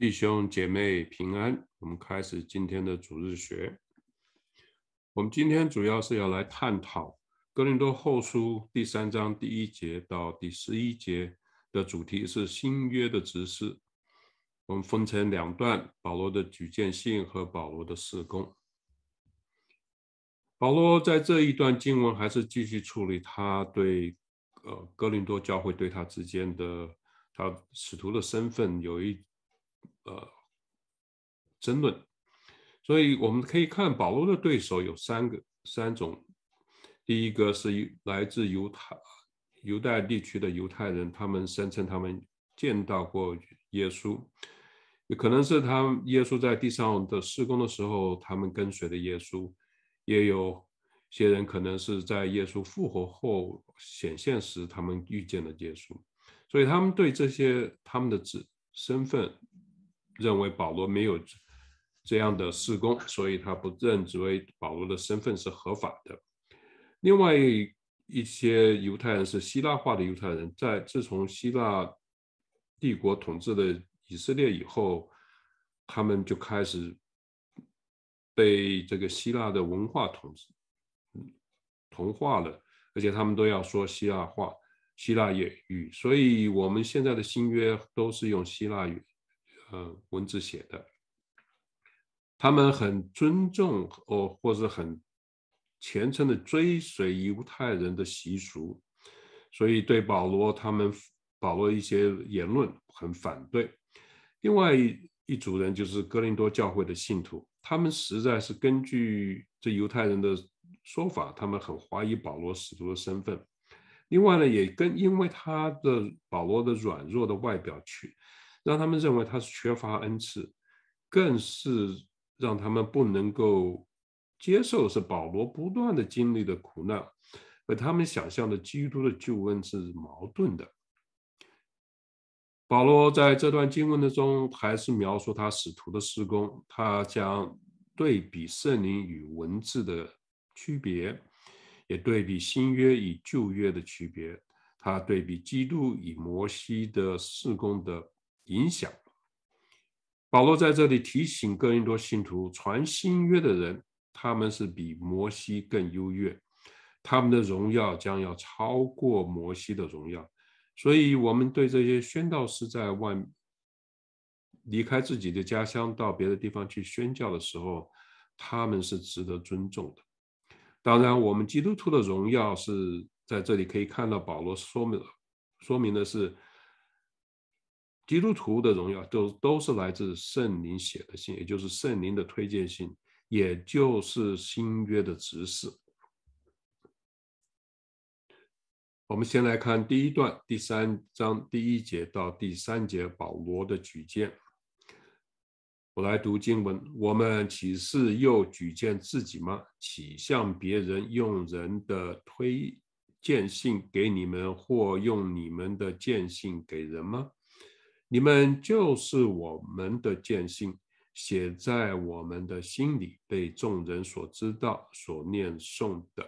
弟兄姐妹平安，我们开始今天的主日学。我们今天主要是要来探讨《哥林多后书》第三章第一节到第十一节的主题是新约的指示。我们分成两段：保罗的举荐信和保罗的事工。保罗在这一段经文还是继续处理他对呃哥林多教会对他之间的他使徒的身份有一。呃，争论，所以我们可以看保罗的对手有三个三种，第一个是来自犹太犹太地区的犹太人，他们声称他们见到过耶稣，也可能是他耶稣在地上的施工的时候，他们跟随的耶稣，也有些人可能是在耶稣复活后显现时，他们遇见了耶稣，所以他们对这些他们的子身份。认为保罗没有这样的事工，所以他不认，认为保罗的身份是合法的。另外一些犹太人是希腊化的犹太人，在自从希腊帝国统治了以色列以后，他们就开始被这个希腊的文化统治、同化了，而且他们都要说希腊话、希腊语，所以我们现在的新约都是用希腊语。嗯，文字写的，他们很尊重哦，或是很虔诚的追随犹太人的习俗，所以对保罗他们保罗一些言论很反对。另外一一组人就是哥林多教会的信徒，他们实在是根据这犹太人的说法，他们很怀疑保罗使徒的身份。另外呢，也跟因为他的保罗的软弱的外表去。让他们认为他是缺乏恩赐，更是让他们不能够接受是保罗不断的经历的苦难，和他们想象的基督的救恩是矛盾的。保罗在这段经文当中还是描述他使徒的施工，他将对比圣灵与文字的区别，也对比新约与旧约的区别，他对比基督与摩西的事工的。影响。保罗在这里提醒哥林多信徒，传新约的人，他们是比摩西更优越，他们的荣耀将要超过摩西的荣耀。所以，我们对这些宣道士在外离开自己的家乡，到别的地方去宣教的时候，他们是值得尊重的。当然，我们基督徒的荣耀是在这里可以看到，保罗说明说明的是。基督徒的荣耀都都是来自圣灵写的信，也就是圣灵的推荐信，也就是新约的指示。我们先来看第一段，第三章第一节到第三节保罗的举荐。我来读经文：我们岂是又举荐自己吗？岂向别人用人的推荐信给你们，或用你们的荐信给人吗？你们就是我们的见信，写在我们的心里，被众人所知道、所念诵的。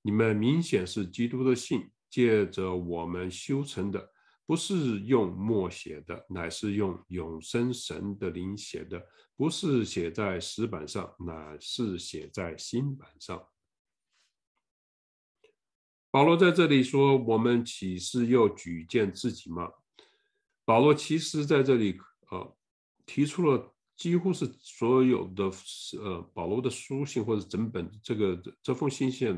你们明显是基督的信，借着我们修成的，不是用墨写的，乃是用永生神的灵写的；不是写在石板上，乃是写在心板上。保罗在这里说：“我们岂是要举荐自己吗？”保罗其实在这里，呃，提出了几乎是所有的，呃，保罗的书信或者整本这个这封信件，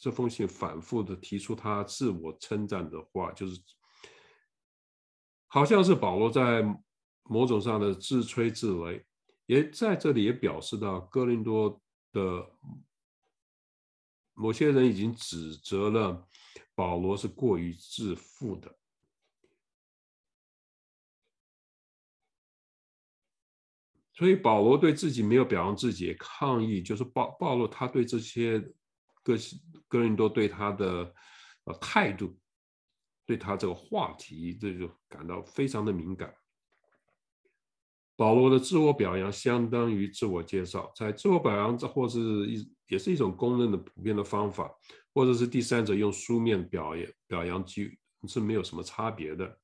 这封信反复的提出他自我称赞的话，就是好像是保罗在某种上的自吹自擂，也在这里也表示到哥林多的某些人已经指责了保罗是过于自负的。所以保罗对自己没有表扬自己，抗议就是暴暴露他对这些个个人都对他的呃态度，对他这个话题这就感到非常的敏感。保罗的自我表扬相当于自我介绍，在自我表扬这或是一也是一种公认的普遍的方法，或者是第三者用书面表扬表扬句是没有什么差别的。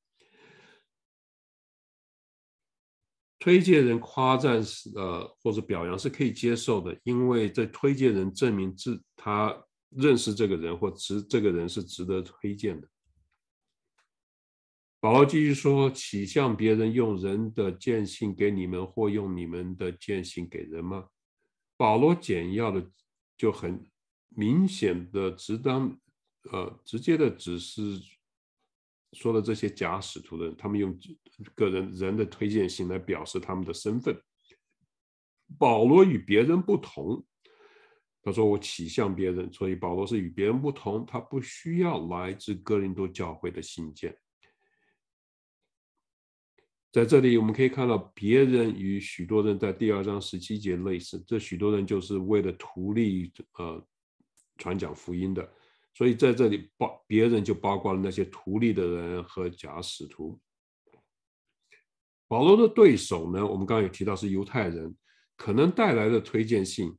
推荐人夸赞是呃，或者表扬是可以接受的，因为这推荐人证明自他认识这个人或值这个人是值得推荐的。保罗继续说：“岂向别人用人的见信给你们，或用你们的见信给人吗？”保罗简要的就很明显的直当呃直接的指示说的这些假使徒的，人，他们用个人人的推荐信来表示他们的身份。保罗与别人不同，他说我起向别人，所以保罗是与别人不同，他不需要来自哥林多教会的信件。在这里我们可以看到，别人与许多人在第二章十七节类似，这许多人就是为了图利呃传讲福音的。所以在这里，包别人就包括了那些图利的人和假使徒。保罗的对手呢，我们刚刚也提到是犹太人，可能带来的推荐信，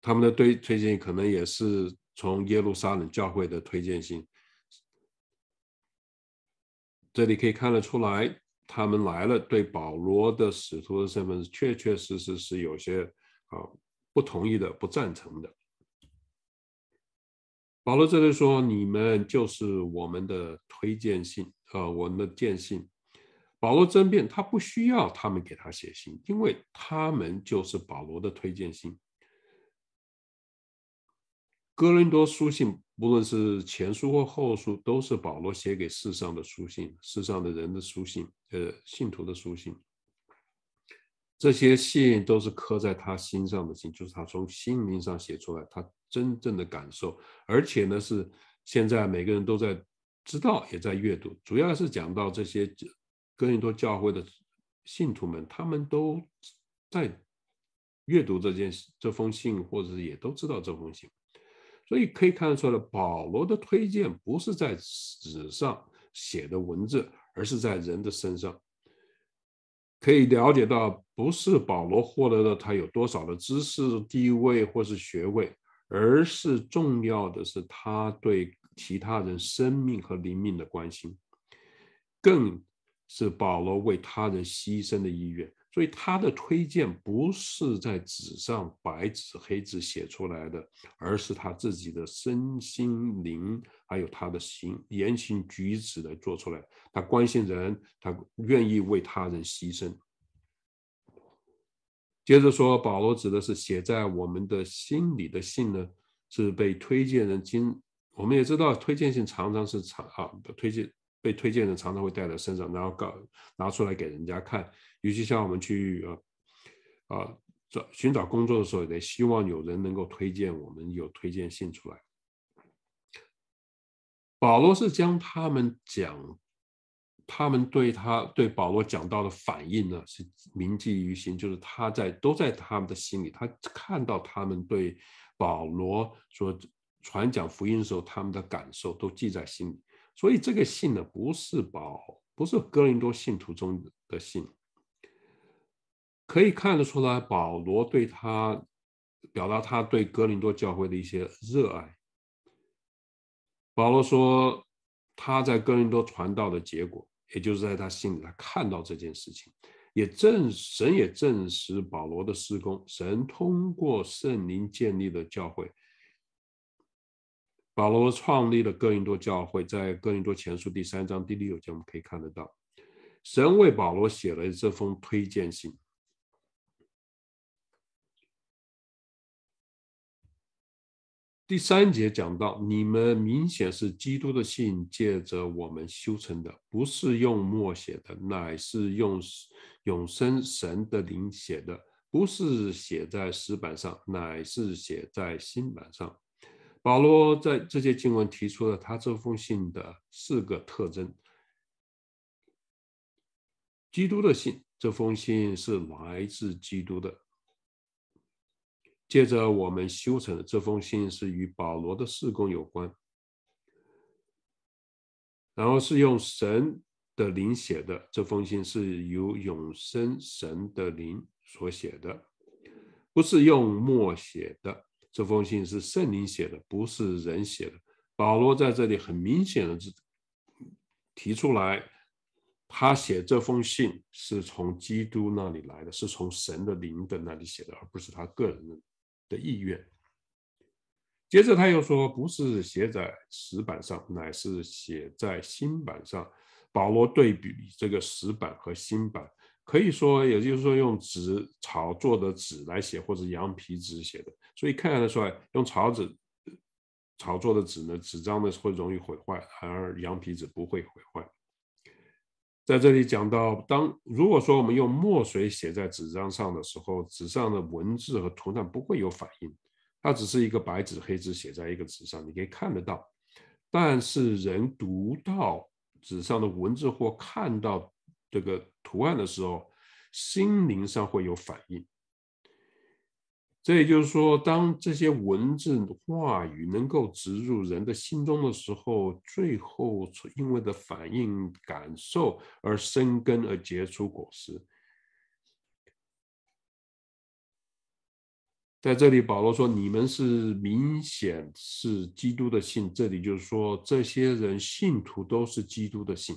他们的推推荐信可能也是从耶路撒冷教会的推荐信。这里可以看得出来，他们来了，对保罗的使徒的身份确确实实是有些啊不同意的，不赞成的。保罗这里说：“你们就是我们的推荐信啊，我们的荐信。”保罗争辩，他不需要他们给他写信，因为他们就是保罗的推荐信。哥林多书信，不论是前书或后书，都是保罗写给世上的书信，世上的人的书信，呃，信徒的书信。这些信都是刻在他心上的信，就是他从心灵上写出来。他。真正的感受，而且呢是现在每个人都在知道，也在阅读。主要是讲到这些哥林多教会的信徒们，他们都在阅读这件这封信，或者是也都知道这封信。所以可以看出来，保罗的推荐不是在纸上写的文字，而是在人的身上。可以了解到，不是保罗获得了他有多少的知识、地位或是学位。而是重要的是他对其他人生命和灵命的关心，更是保罗为他人牺牲的意愿。所以他的推荐不是在纸上白纸黑字写出来的，而是他自己的身心灵还有他的行言行举止来做出来。他关心人，他愿意为他人牺牲。接着说，保罗指的是写在我们的心里的信呢，是被推荐人经我们也知道，推荐信常常是常啊，推荐被推荐人常常会带在身上，然后搞拿出来给人家看，尤其像我们去啊找寻找工作的时候，也希望有人能够推荐我们有推荐信出来。保罗是将他们讲。他们对他对保罗讲到的反应呢，是铭记于心，就是他在都在他们的心里，他看到他们对保罗说传讲福音时候，他们的感受都记在心里。所以这个信呢，不是保不是哥林多信徒中的信，可以看得出来，保罗对他表达他对哥林多教会的一些热爱。保罗说他在哥林多传道的结果。也就是在他心里，他看到这件事情，也证神也证实保罗的施工。神通过圣灵建立的教会，保罗创立了哥林多教会，在哥林多前书第三章第六节，我们可以看得到，神为保罗写了这封推荐信。第三节讲到，你们明显是基督的信借着我们修成的，不是用墨写的，乃是用永生神的灵写的；不是写在石板上，乃是写在心版上。保罗在这些经文提出了他这封信的四个特征：基督的信，这封信是来自基督的。接着我们修成的这封信是与保罗的事工有关，然后是用神的灵写的。这封信是由永生神的灵所写的，不是用墨写的。这封信是圣灵写的，不是人写的。保罗在这里很明显的提出来，他写这封信是从基督那里来的，是从神的灵的那里写的，而不是他个人的。的意愿。接着他又说，不是写在石板上，乃是写在新板上。保罗对比这个石板和新板，可以说，也就是说，用纸草做的纸来写，或者羊皮纸写的。所以，看得出来，用草纸草做的纸呢，纸张呢会容易毁坏，而羊皮纸不会毁坏。在这里讲到，当如果说我们用墨水写在纸张上的时候，纸上的文字和图案不会有反应，它只是一个白纸黑字写在一个纸上，你可以看得到。但是人读到纸上的文字或看到这个图案的时候，心灵上会有反应。这也就是说，当这些文字话语能够植入人的心中的时候，最后因为的反应感受而生根而结出果实。在这里，保罗说：“你们是明显是基督的信。”这里就是说，这些人信徒都是基督的信。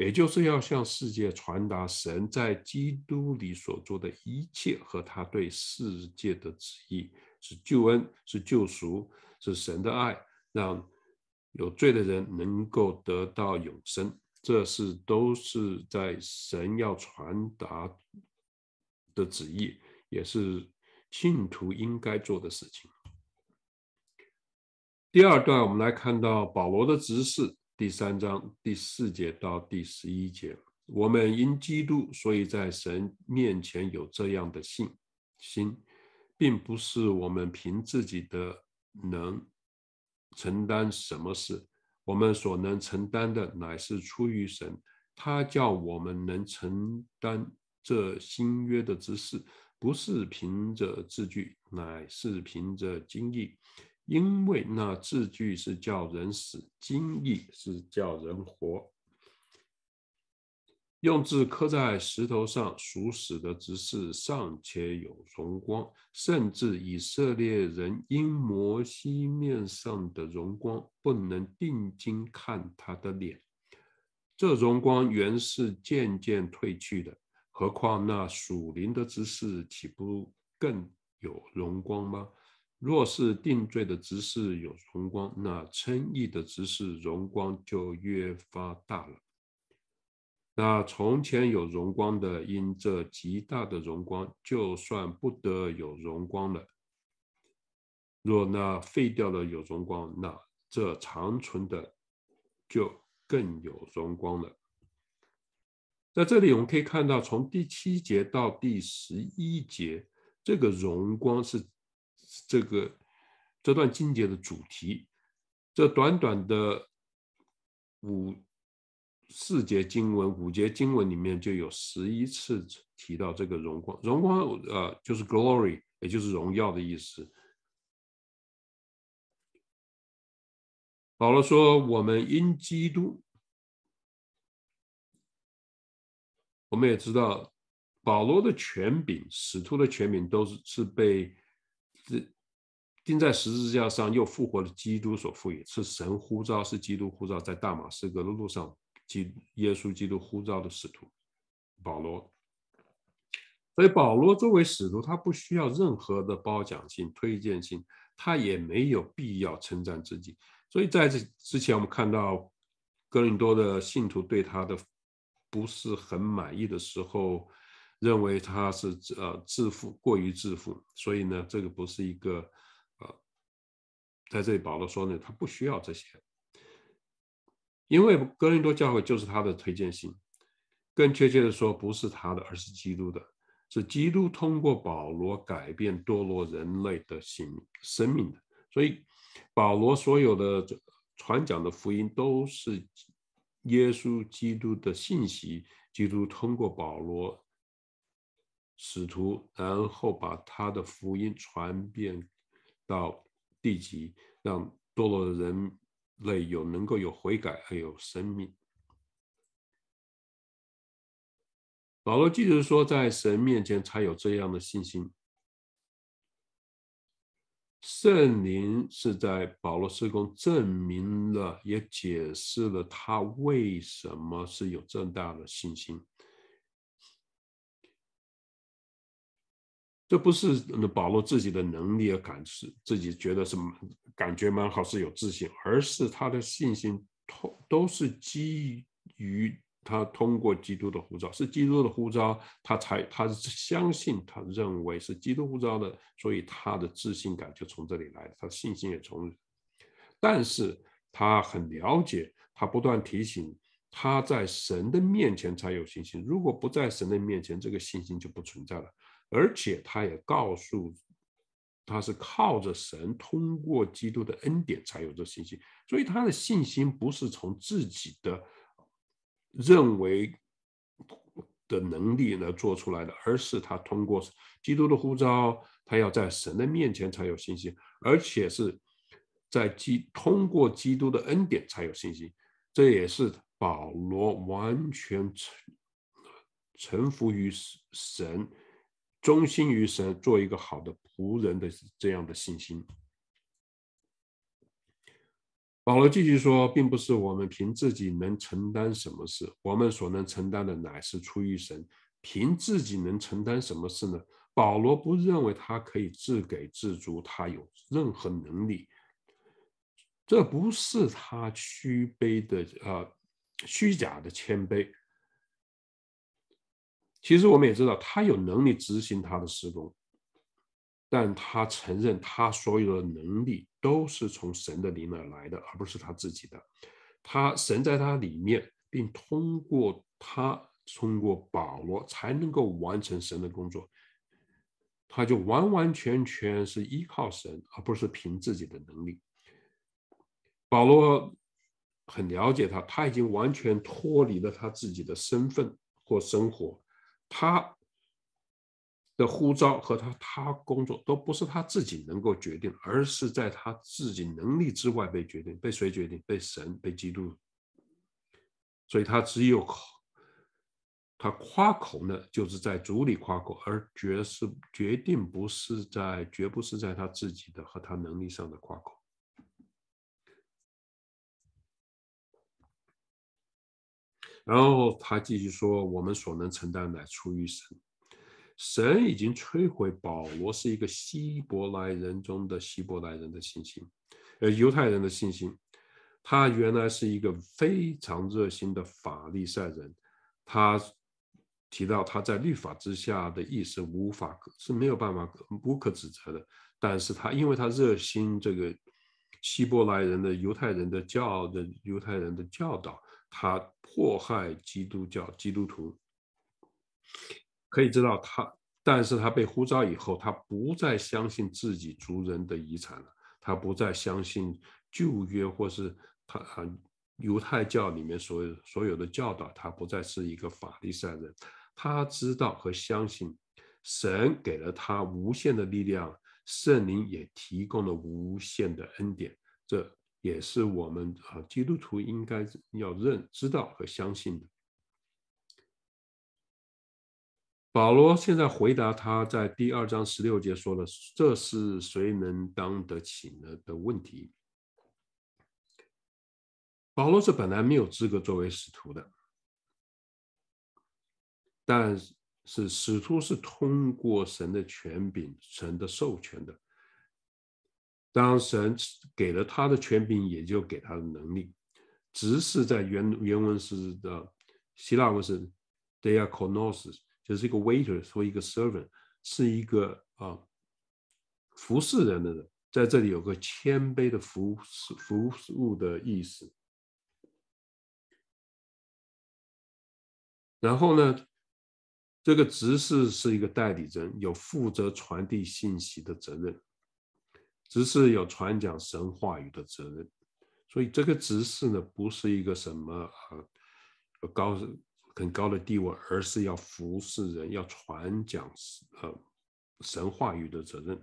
也就是要向世界传达神在基督里所做的一切和他对世界的旨意，是救恩，是救赎，是神的爱，让有罪的人能够得到永生。这是都是在神要传达的旨意，也是信徒应该做的事情。第二段，我们来看到保罗的执事。第三章第四节到第十一节，我们因基督，所以在神面前有这样的信心，并不是我们凭自己的能承担什么事，我们所能承担的乃是出于神，他叫我们能承担这新约的之事，不是凭着字句，乃是凭着经历。因为那字句是叫人死，经义是叫人活。用字刻在石头上，属死的姿势尚且有荣光，甚至以色列人因摩西面上的荣光，不能定睛看他的脸。这荣光原是渐渐褪去的，何况那属灵的执事，岂不更有荣光吗？若是定罪的执事有荣光，那称意的执事荣光就越发大了。那从前有荣光的，因这极大的荣光，就算不得有荣光了。若那废掉了有荣光，那这长存的就更有荣光了。在这里我们可以看到，从第七节到第十一节，这个荣光是。这个这段经节的主题，这短短的五四节经文五节经文里面就有十一次提到这个荣光，荣光呃就是 glory，也就是荣耀的意思。保罗说，我们因基督，我们也知道，保罗的权柄，使徒的权柄都是是被。钉在十字架上又复活的基督所赋予是神呼召，是基督呼召，在大马士革的路上，基耶稣基督呼召的使徒保罗。所以保罗作为使徒，他不需要任何的褒奖性、推荐性，他也没有必要称赞自己。所以在这之前，我们看到哥林多的信徒对他的不是很满意的时候。认为他是呃自负过于自负，所以呢，这个不是一个，呃，在这里保罗说呢，他不需要这些，因为哥林多教会就是他的推荐信，更确切的说，不是他的，而是基督的，是基督通过保罗改变堕落人类的性生命的，所以保罗所有的传讲的福音都是耶稣基督的信息，基督通过保罗。使徒，然后把他的福音传遍到地极，让堕落的人类有能够有悔改，还有生命。保罗继续说，在神面前才有这样的信心。圣灵是在保罗书中证明了，也解释了他为什么是有这么大的信心。这不是保罗自己的能力而感是自己觉得是感觉蛮好是有自信，而是他的信心通都是基于他通过基督的护照，是基督的护照，他才他相信他认为是基督护照的，所以他的自信感就从这里来，他的信心也从。但是他很了解，他不断提醒他在神的面前才有信心，如果不在神的面前，这个信心就不存在了。而且他也告诉他是靠着神通过基督的恩典才有这信心，所以他的信心不是从自己的认为的能力呢做出来的，而是他通过基督的护照，他要在神的面前才有信心，而且是在基通过基督的恩典才有信心。这也是保罗完全臣臣服于神。忠心于神，做一个好的仆人的这样的信心。保罗继续说，并不是我们凭自己能承担什么事，我们所能承担的乃是出于神。凭自己能承担什么事呢？保罗不认为他可以自给自足，他有任何能力。这不是他虚卑的啊，虚假的谦卑。其实我们也知道，他有能力执行他的施工，但他承认他所有的能力都是从神的灵那来的，而不是他自己的。他神在他里面，并通过他，通过保罗才能够完成神的工作。他就完完全全是依靠神，而不是凭自己的能力。保罗很了解他，他已经完全脱离了他自己的身份或生活。他的呼召和他他工作都不是他自己能够决定，而是在他自己能力之外被决定，被谁决定？被神，被基督。所以，他只有他夸口呢，就是在主里夸口，而决是决定，不是在，绝不是在他自己的和他能力上的夸口。然后他继续说：“我们所能承担乃出于神。神已经摧毁保罗是一个希伯来人中的希伯来人的信心，呃，犹太人的信心。他原来是一个非常热心的法利赛人。他提到他在律法之下的意识无法是没有办法无可指责的。但是，他因为他热心这个希伯来人的犹太人的教的犹太人的教导。”他迫害基督教基督徒，可以知道他，但是他被呼召以后，他不再相信自己族人的遗产了，他不再相信旧约或是他犹太教里面所有所有的教导，他不再是一个法利赛人，他知道和相信神给了他无限的力量，圣灵也提供了无限的恩典，这。也是我们啊，基督徒应该要认、知道和相信的。保罗现在回答他在第二章十六节说的“这是谁能当得起呢”的问题。保罗是本来没有资格作为使徒的，但是使徒是通过神的权柄、神的授权的。当神给了他的权柄，也就给他的能力。执事在原原文是的希腊文是，dia c o r n o s 就是一个 waiter，说一个 servant，是一个啊服侍人的人，在这里有个谦卑的服服务的意思。然后呢，这个执事是一个代理人，有负责传递信息的责任。执事有传讲神话语的责任，所以这个执事呢，不是一个什么高很高的地位，而是要服侍人，要传讲呃神话语的责任。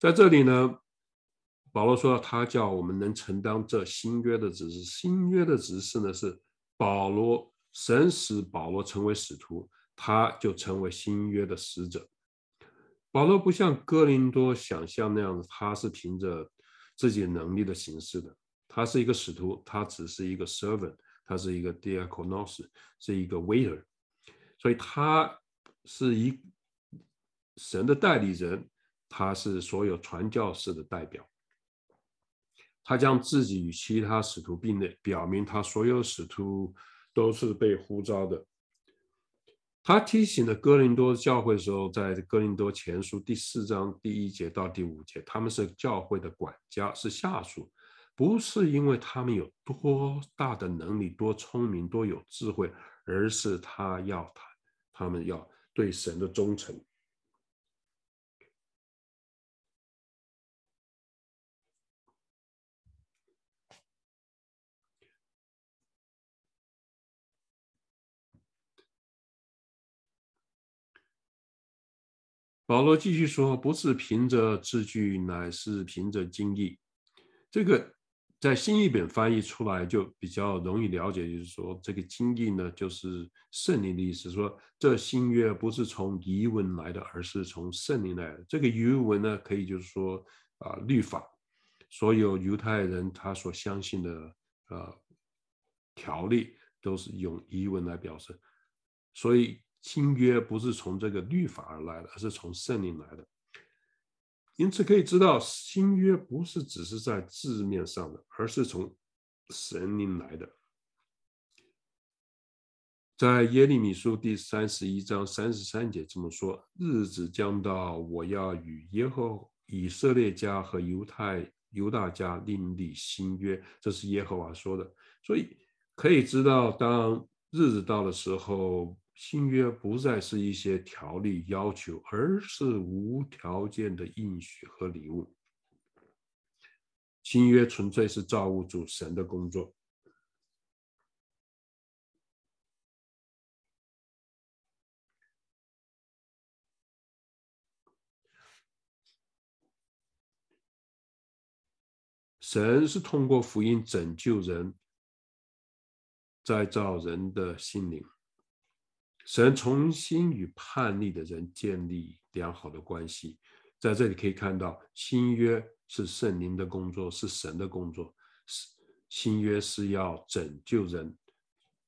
在这里呢，保罗说他叫我们能承担这新约的职事，新约的职事呢是保罗，神使保罗成为使徒，他就成为新约的使者。保罗不像哥林多想象那样，他是凭着自己能力的形式的。他是一个使徒，他只是一个 servant，他是一个 d i a c o n o s 是一个 waiter。所以他是一神的代理人，他是所有传教士的代表。他将自己与其他使徒并列，表明他所有使徒都是被呼召的。他提醒了哥林多教会的时候，在哥林多前书第四章第一节到第五节，他们是教会的管家，是下属，不是因为他们有多大的能力、多聪明、多有智慧，而是他要他他们要对神的忠诚。保罗继续说：“不是凭着字句，乃是凭着经义，这个在新译本翻译出来就比较容易了解，就是说这个经义呢，就是圣灵的意思。说这新约不是从犹文来的，而是从圣灵来的。这个犹文呢，可以就是说啊，律法，所有犹太人他所相信的呃条例，都是用犹文来表示，所以。新约不是从这个律法而来的，而是从圣灵来的。因此可以知道，新约不是只是在字面上的，而是从神灵来的。在耶利米书第三十一章三十三节这么说：“日子将到，我要与耶和以色列家和犹太犹大家另立新约。”这是耶和华说的。所以可以知道，当日子到的时候。新约不再是一些条例要求，而是无条件的应许和礼物。新约纯粹是造物主神的工作，神是通过福音拯救人，再造人的心灵。神重新与叛逆的人建立良好的关系，在这里可以看到，新约是圣灵的工作，是神的工作。新约是要拯救人，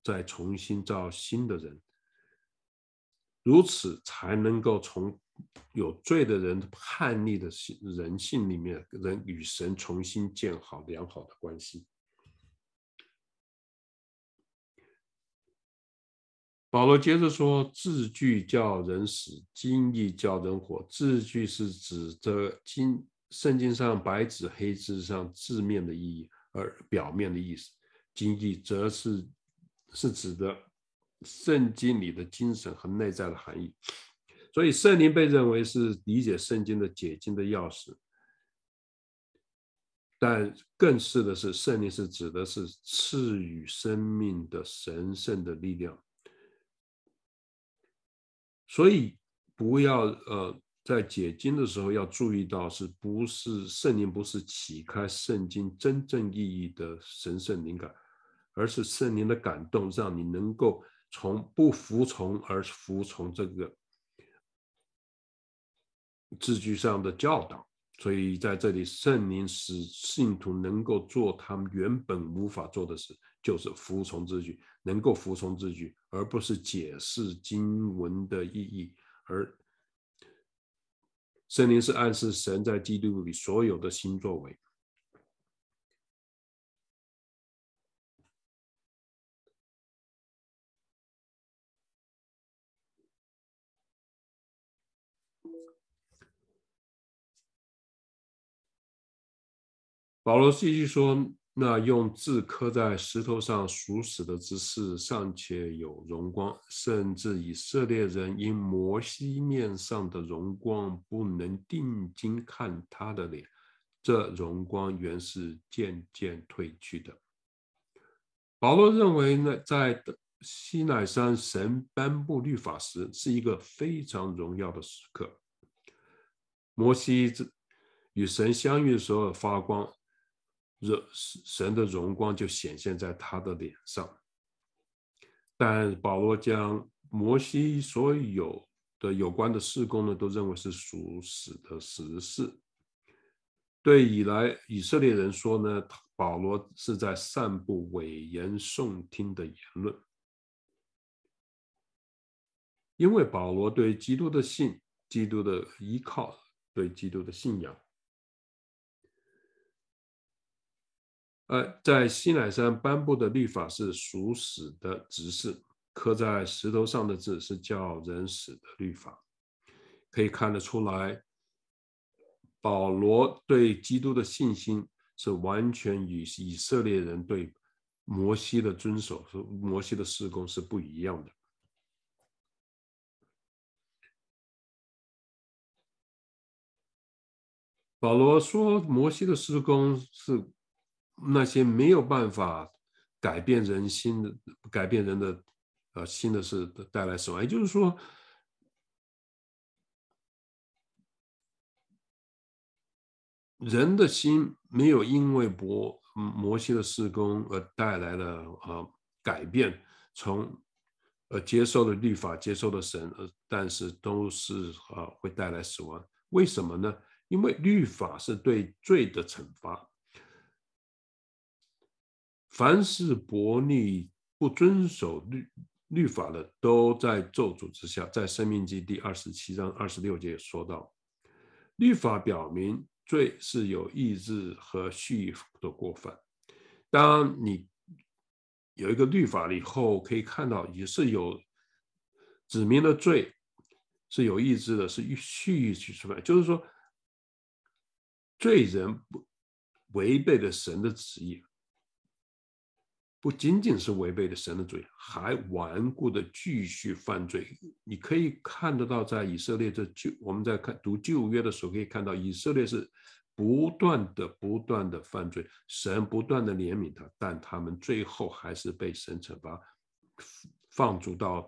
在重新造新的人，如此才能够从有罪的人叛逆的性人性里面，人与神重新建好良好的关系。保罗接着说：“字句叫人死，经意叫人活。字句是指的经，圣经上白纸黑字上字面的意义，而表面的意思；经意则是是指的圣经里的精神和内在的含义。所以，圣灵被认为是理解圣经的解经的钥匙，但更是的是，圣灵是指的是赐予生命的神圣的力量。”所以，不要呃，在解经的时候要注意到，是不是圣灵不是启开圣经真正意义的神圣灵感，而是圣灵的感动，让你能够从不服从而服从这个字句上的教导。所以，在这里，圣灵使信徒能够做他们原本无法做的事。就是服从之举，能够服从之举，而不是解释经文的意义。而圣灵是暗示神在基督里所有的新作为。保罗继续说。那用字刻在石头上熟死的姿势尚且有荣光，甚至以色列人因摩西面上的荣光不能定睛看他的脸，这荣光原是渐渐褪去的。保罗认为，呢，在西奈山神颁布律法时是一个非常荣耀的时刻。摩西与神相遇的时候发光。神神的荣光就显现在他的脸上，但保罗将摩西所有的有关的事工呢，都认为是属死的实事。对以来以色列人说呢，保罗是在散布危言耸听的言论，因为保罗对基督的信、基督的依靠、对基督的信仰。呃，在西奈山颁布的律法是属死的执事，刻在石头上的字是叫人死的律法。可以看得出来，保罗对基督的信心是完全与以色列人对摩西的遵守、摩西的施工是不一样的。保罗说，摩西的施工是。那些没有办法改变人心、的、改变人的呃心的事，带来死亡。也就是说，人的心没有因为摩摩西的施功而带来的呃改变，从呃接受的律法、接受的神，但是都是呃会带来死亡。为什么呢？因为律法是对罪的惩罚。凡是悖逆、不遵守律律法的，都在咒诅之下。在《生命记》第二十七章二十六节说到，律法表明罪是有意志和蓄意的过犯。当你有一个律法了以后，可以看到也是有指明的罪是有意志的，是蓄意去触犯。就是说，罪人不违背了神的旨意。不仅仅是违背了神的罪，还顽固的继续犯罪。你可以看得到，在以色列这旧，我们在看读旧约的时候，可以看到以色列是不断的不断的犯罪，神不断的怜悯他，但他们最后还是被神惩罚，放逐到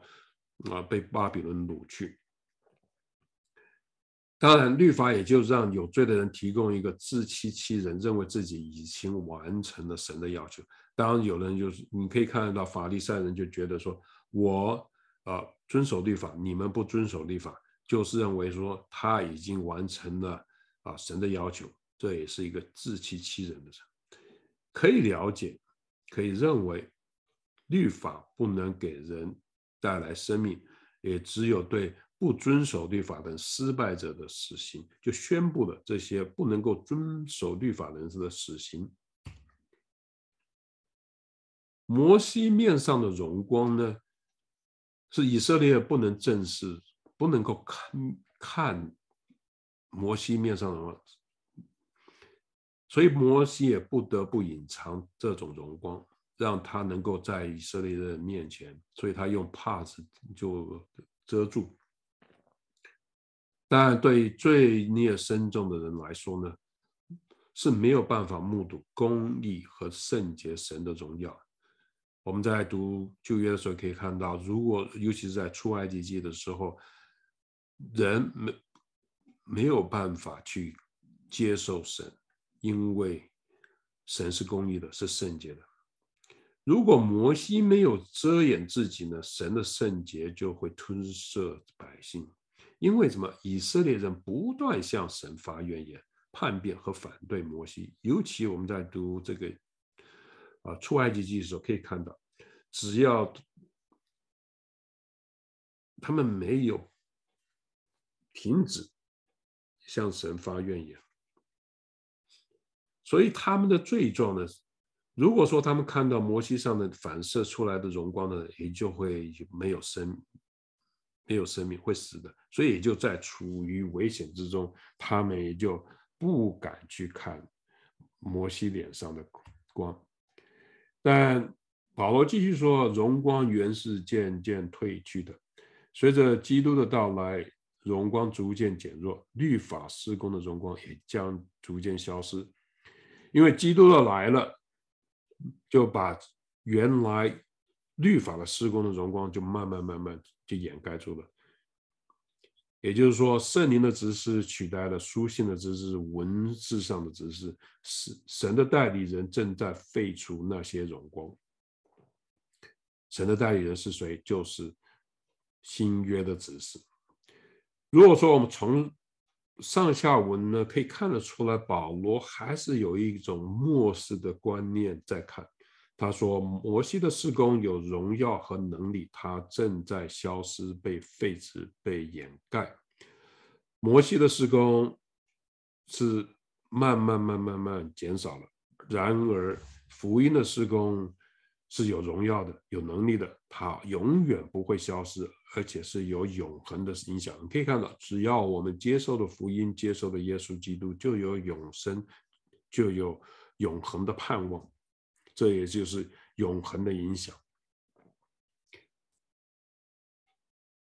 啊被巴比伦掳去。当然，律法也就让有罪的人提供一个自欺欺人，认为自己已经完成了神的要求。当然，有的人就是你可以看得到，法利赛人就觉得说，我啊遵守律法，你们不遵守律法，就是认为说他已经完成了啊神的要求，这也是一个自欺欺人的事。可以了解，可以认为，律法不能给人带来生命，也只有对。不遵守律法的失败者的死刑，就宣布了这些不能够遵守律法人士的死刑。摩西面上的荣光呢，是以色列不能正视，不能够看看摩西面上的荣光，所以摩西也不得不隐藏这种荣光，让他能够在以色列人面前，所以他用帕子就遮住。但对罪孽深重的人来说呢，是没有办法目睹公义和圣洁神的荣耀。我们在读旧约的时候可以看到，如果尤其是在出埃及记的时候，人没没有办法去接受神，因为神是公义的，是圣洁的。如果摩西没有遮掩自己呢，神的圣洁就会吞噬百姓。因为什么？以色列人不断向神发怨言、叛变和反对摩西。尤其我们在读这个，啊，出埃及记的时候可以看到，只要他们没有停止向神发怨言，所以他们的罪状呢，如果说他们看到摩西上的反射出来的荣光呢，也就会没有生。没有生命会死的，所以就在处于危险之中，他们也就不敢去看摩西脸上的光。但保罗继续说，荣光原是渐渐褪去的，随着基督的到来，荣光逐渐减弱，律法施工的荣光也将逐渐消失，因为基督的来了，就把原来律法的施工的荣光就慢慢慢慢。掩盖住了，也就是说，圣灵的知识取代了书信的知识，文字上的知识。神的代理人正在废除那些荣光。神的代理人是谁？就是新约的知识。如果说我们从上下文呢，可以看得出来，保罗还是有一种末世的观念在看。他说：“摩西的施工有荣耀和能力，他正在消失，被废止，被掩盖。摩西的施工是慢慢、慢、慢慢减少了。然而，福音的施工是有荣耀的、有能力的，它永远不会消失，而且是有永恒的影响。你可以看到，只要我们接受了福音，接受了耶稣基督，就有永生，就有永恒的盼望。”这也就是永恒的影响。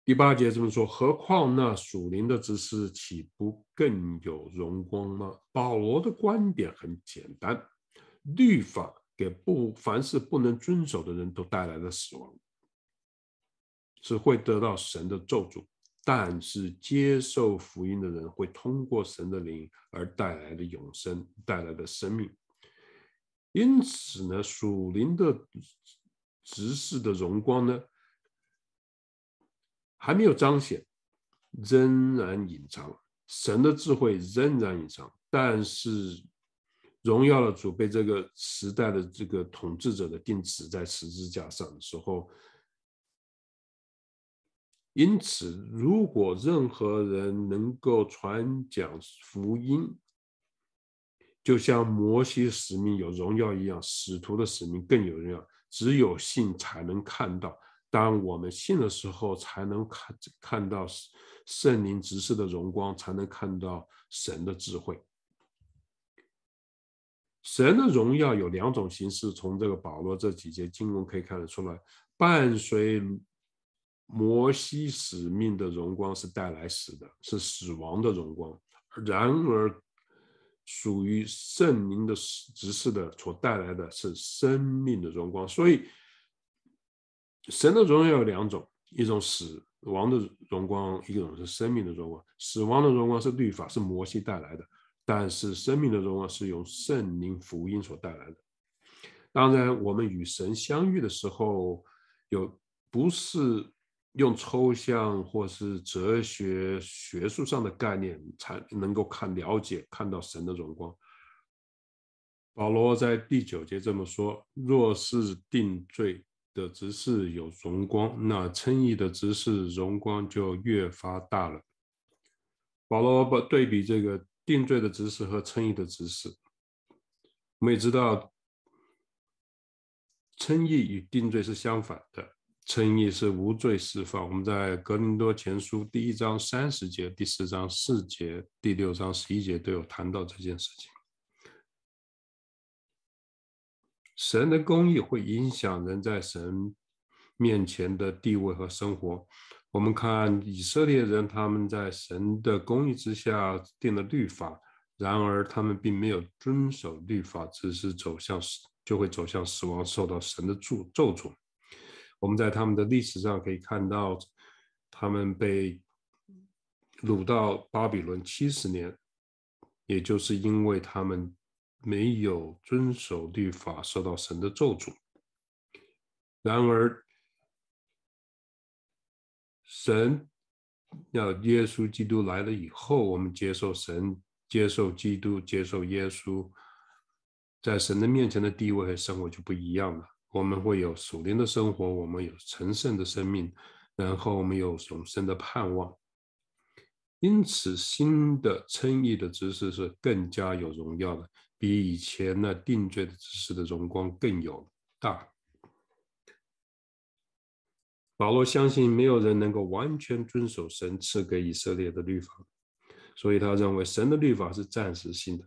第八节这么说，何况那属灵的知识岂不更有荣光吗？保罗的观点很简单：律法给不凡是不能遵守的人都带来了死亡，是会得到神的咒诅；但是接受福音的人，会通过神的灵而带来的永生，带来的生命。因此呢，属灵的执事的荣光呢，还没有彰显，仍然隐藏；神的智慧仍然隐藏。但是，荣耀的主被这个时代的这个统治者的钉死在十字架上的时候，因此，如果任何人能够传讲福音，就像摩西使命有荣耀一样，使徒的使命更有荣耀。只有信才能看到，当我们信的时候，才能看看到圣灵指示的荣光，才能看到神的智慧。神的荣耀有两种形式，从这个保罗这几节经文可以看得出来。伴随摩西使命的荣光是带来死的，是死亡的荣光。然而，属于圣灵的指示的，所带来的是生命的荣光。所以，神的荣耀有两种：一种死亡的荣光，一种是生命的荣光。死亡的荣光是律法，是摩西带来的；但是生命的荣光是由圣灵福音所带来的。当然，我们与神相遇的时候，有不是。用抽象或是哲学学术上的概念，才能够看了解看到神的荣光。保罗在第九节这么说：“若是定罪的执事有荣光，那称义的执事荣光就越发大了。”保罗不对比这个定罪的执事和称义的执事，我们也知道称义与定罪是相反的。称义是无罪释放。我们在《格林多前书》第一章三十节、第四章四节、第六章十一节都有谈到这件事情。神的公义会影响人在神面前的地位和生活。我们看以色列人，他们在神的公义之下定了律法，然而他们并没有遵守律法，只是走向死，就会走向死亡，受到神的咒诅。我们在他们的历史上可以看到，他们被掳到巴比伦七十年，也就是因为他们没有遵守律法，受到神的咒诅。然而，神要耶稣基督来了以后，我们接受神，接受基督，接受耶稣，在神的面前的地位和生活就不一样了。我们会有属灵的生活，我们有成圣的生命，然后我们有永生的盼望。因此，新的称义的知识是更加有荣耀的，比以前那定罪的知识的荣光更有大。保罗相信没有人能够完全遵守神赐给以色列的律法，所以他认为神的律法是暂时性的，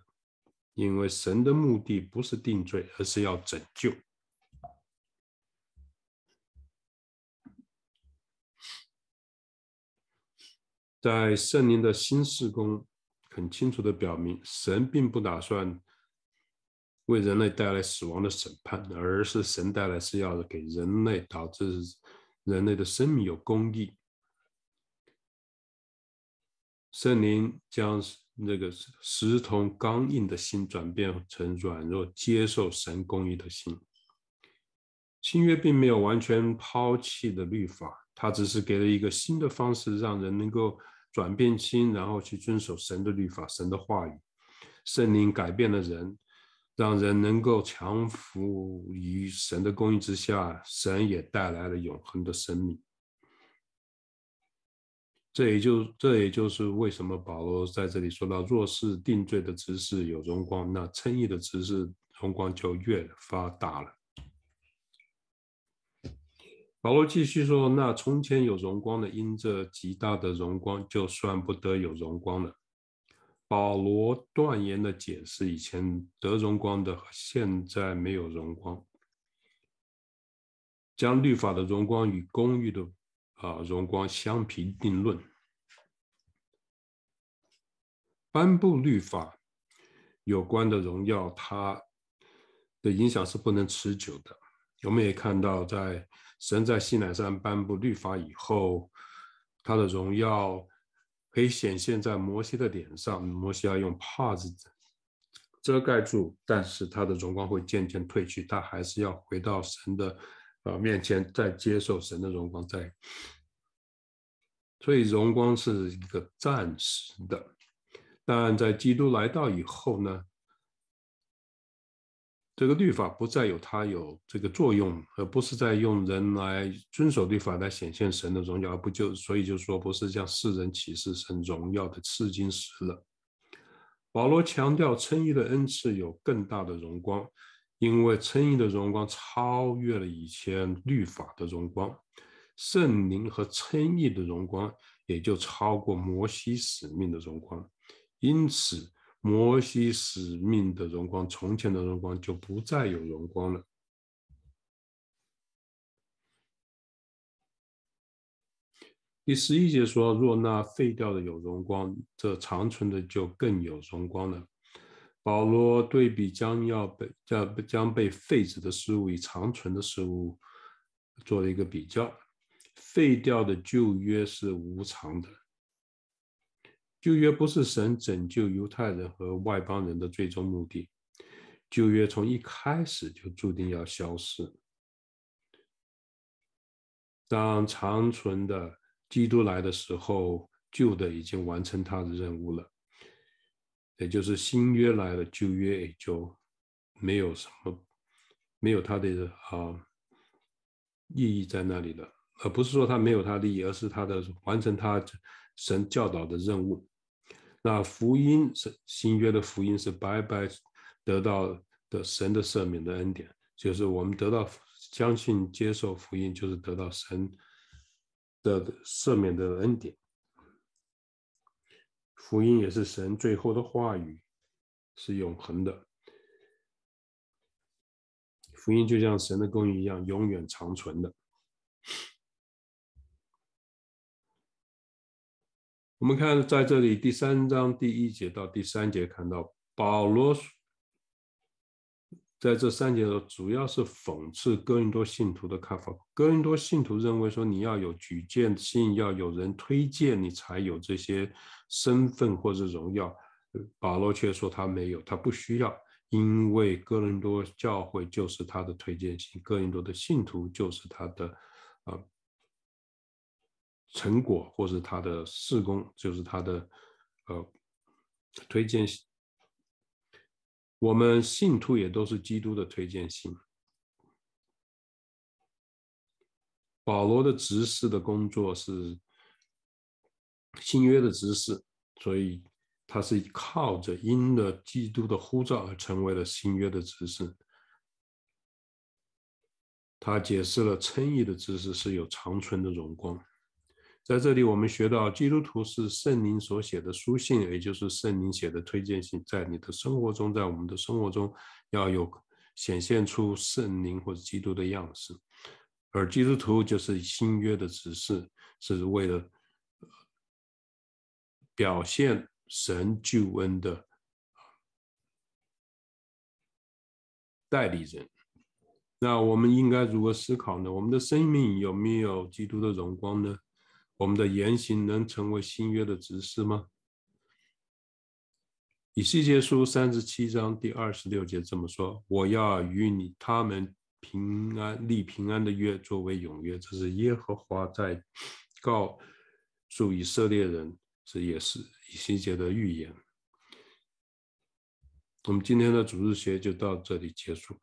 因为神的目的不是定罪，而是要拯救。在圣灵的新事工很清楚的表明，神并不打算为人类带来死亡的审判，而是神带来是要给人类导致人类的生命有公义。圣灵将那个石铜刚硬的心转变成软弱接受神公义的心。新约并没有完全抛弃的律法。他只是给了一个新的方式，让人能够转变心，然后去遵守神的律法、神的话语。圣灵改变了人，让人能够强服于神的公应之下。神也带来了永恒的生命。这也就这也就是为什么保罗在这里说到，若是定罪的执事有荣光，那称义的执事荣光就越发大了。保罗继续说：“那从前有荣光的，因着极大的荣光，就算不得有荣光了。”保罗断言的解释：以前得荣光的，现在没有荣光。将律法的荣光与公义的啊荣光相平并论。颁布律法有关的荣耀，它的影响是不能持久的。我们也看到在。神在西南山颁布律法以后，他的荣耀可以显现在摩西的脸上。摩西要用帕子遮盖住，但是他的荣光会渐渐褪去，他还是要回到神的呃面前，再接受神的荣光。在所以荣光是一个暂时的，但在基督来到以后呢？这个律法不再有它有这个作用，而不是在用人来遵守律法来显现神的荣耀，而不就所以就说，不是向世人启示神荣耀的赤金石了。保罗强调称义的恩赐有更大的荣光，因为称义的荣光超越了以前律法的荣光，圣灵和称义的荣光也就超过摩西使命的荣光，因此。摩西使命的荣光，从前的荣光就不再有荣光了。第十一节说：“若那废掉的有荣光，这长存的就更有荣光了。”保罗对比将要被将将被废止的事物与长存的事物做了一个比较。废掉的旧约是无常的。旧约不是神拯救犹太人和外邦人的最终目的，旧约从一开始就注定要消失。当长存的基督来的时候，旧的已经完成他的任务了，也就是新约来了，旧约也就没有什么没有它的啊意义在那里了。而不是说他没有他利益，而是他的完成他神教导的任务。那福音是新约的福音，是白白得到的神的赦免的恩典，就是我们得到相信接受福音，就是得到神的赦免的恩典。福音也是神最后的话语，是永恒的。福音就像神的供应一样，永远长存的。我们看在这里第三章第一节到第三节，看到保罗在这三节的时候，主要是讽刺哥林多信徒的看法。哥林多信徒认为说，你要有举荐信，要有人推荐你才有这些身份或者荣耀。保罗却说他没有，他不需要，因为哥林多教会就是他的推荐信，哥林多的信徒就是他的，啊。成果，或是他的事工，就是他的呃推荐信。我们信徒也都是基督的推荐信。保罗的执事的工作是新约的执事，所以他是靠着因了基督的呼召而成为了新约的执事。他解释了称义的知识是有长存的荣光。在这里，我们学到基督徒是圣灵所写的书信，也就是圣灵写的推荐信，在你的生活中，在我们的生活中，要有显现出圣灵或者基督的样式。而基督徒就是新约的指示，是为了表现神救恩的代理人。那我们应该如何思考呢？我们的生命有没有基督的荣光呢？我们的言行能成为新约的指示吗？以西结书三十七章第二十六节这么说：“我要与你他们平安立平安的约，作为永约。”这是耶和华在告诉以色列人，这也是以西结的预言。我们今天的主日学就到这里结束。